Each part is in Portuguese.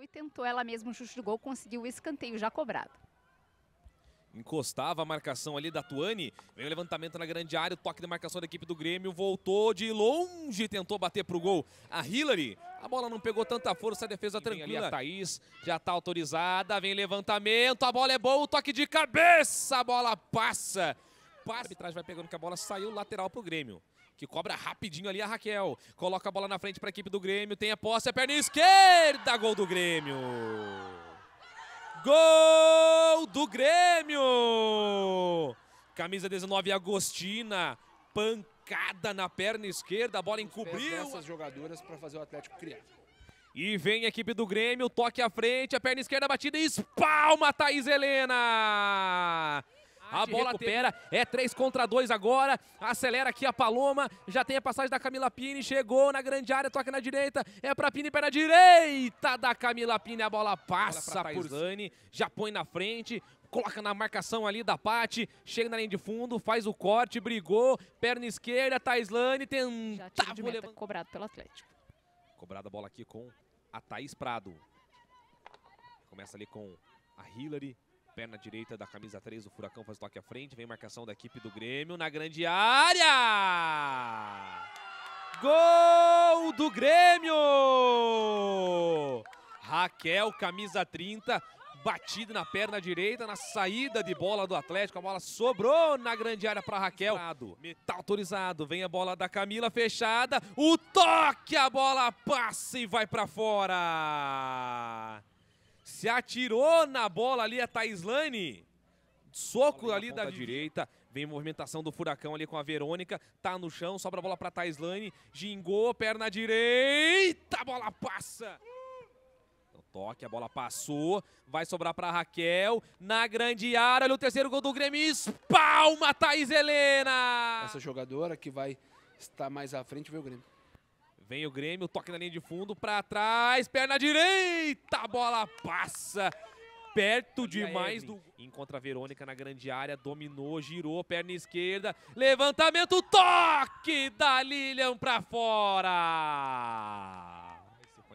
e tentou ela mesmo o chute do gol, conseguiu o escanteio já cobrado. Encostava a marcação ali da Tuane, veio o levantamento na grande área, o toque de marcação da equipe do Grêmio, voltou de longe, tentou bater pro gol. A Hillary, a bola não pegou tanta força, a defesa tranquila. Ali a Thaís já tá autorizada, vem levantamento, a bola é boa, o toque de cabeça, a bola passa. Passa, a arbitragem vai pegando que a bola saiu lateral pro Grêmio que cobra rapidinho ali a Raquel. Coloca a bola na frente para a equipe do Grêmio, tem a posse, a perna esquerda, gol do Grêmio! Gol do Grêmio! Camisa 19, Agostina, pancada na perna esquerda, a bola encobriu. Essas jogadoras para fazer o Atlético criar. E vem a equipe do Grêmio, toque à frente, a perna esquerda batida, espalma a Thaís Helena! a bola recupera, é 3 contra 2 agora, acelera aqui a Paloma, já tem a passagem da Camila Pini, chegou na grande área, toca na direita, é pra Pini, perna direita da Camila Pini, a bola passa a bola por Zani, já põe na frente, coloca na marcação ali da Pati, chega na linha de fundo, faz o corte, brigou, perna esquerda, Taislane tentava de cobrado pelo Atlético. Cobrada a bola aqui com a Thaís Prado. Começa ali com a Hillary, Perna direita da camisa 3, o Furacão faz toque à frente. Vem marcação da equipe do Grêmio na grande área! Gol do Grêmio! Raquel, camisa 30, batida na perna direita, na saída de bola do Atlético. A bola sobrou na grande área para Raquel. Metal autorizado, vem a bola da Camila fechada. O toque, a bola passa e vai para fora se atirou na bola ali a Taislane. Soco ali da direita. Vem movimentação do Furacão ali com a Verônica. Tá no chão, sobra a bola pra Taislane. Gingou, perna direita. A bola passa. Então, toque, a bola passou. Vai sobrar pra Raquel. Na grande área, olha o terceiro gol do Grêmio. Espalma, Thais Helena. Essa jogadora que vai estar mais à frente, viu, Grêmio? Vem o Grêmio, toque na linha de fundo, para trás, perna direita, a bola passa perto demais do. Encontra a Verônica na grande área, dominou, girou, perna esquerda, levantamento, toque da Lilian para fora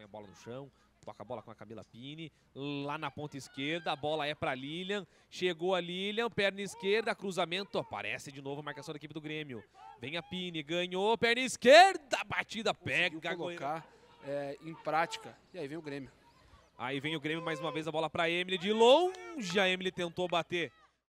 a bola no chão, toca a bola com a Camila Pini, lá na ponta esquerda, a bola é para Lilian, chegou a Lilian, perna esquerda, cruzamento, aparece de novo a marcação da equipe do Grêmio. Vem a Pini, ganhou, perna esquerda, batida, pega, colocar é, em prática, e aí vem o Grêmio. Aí vem o Grêmio mais uma vez, a bola para Emily, de longe a Emily tentou bater.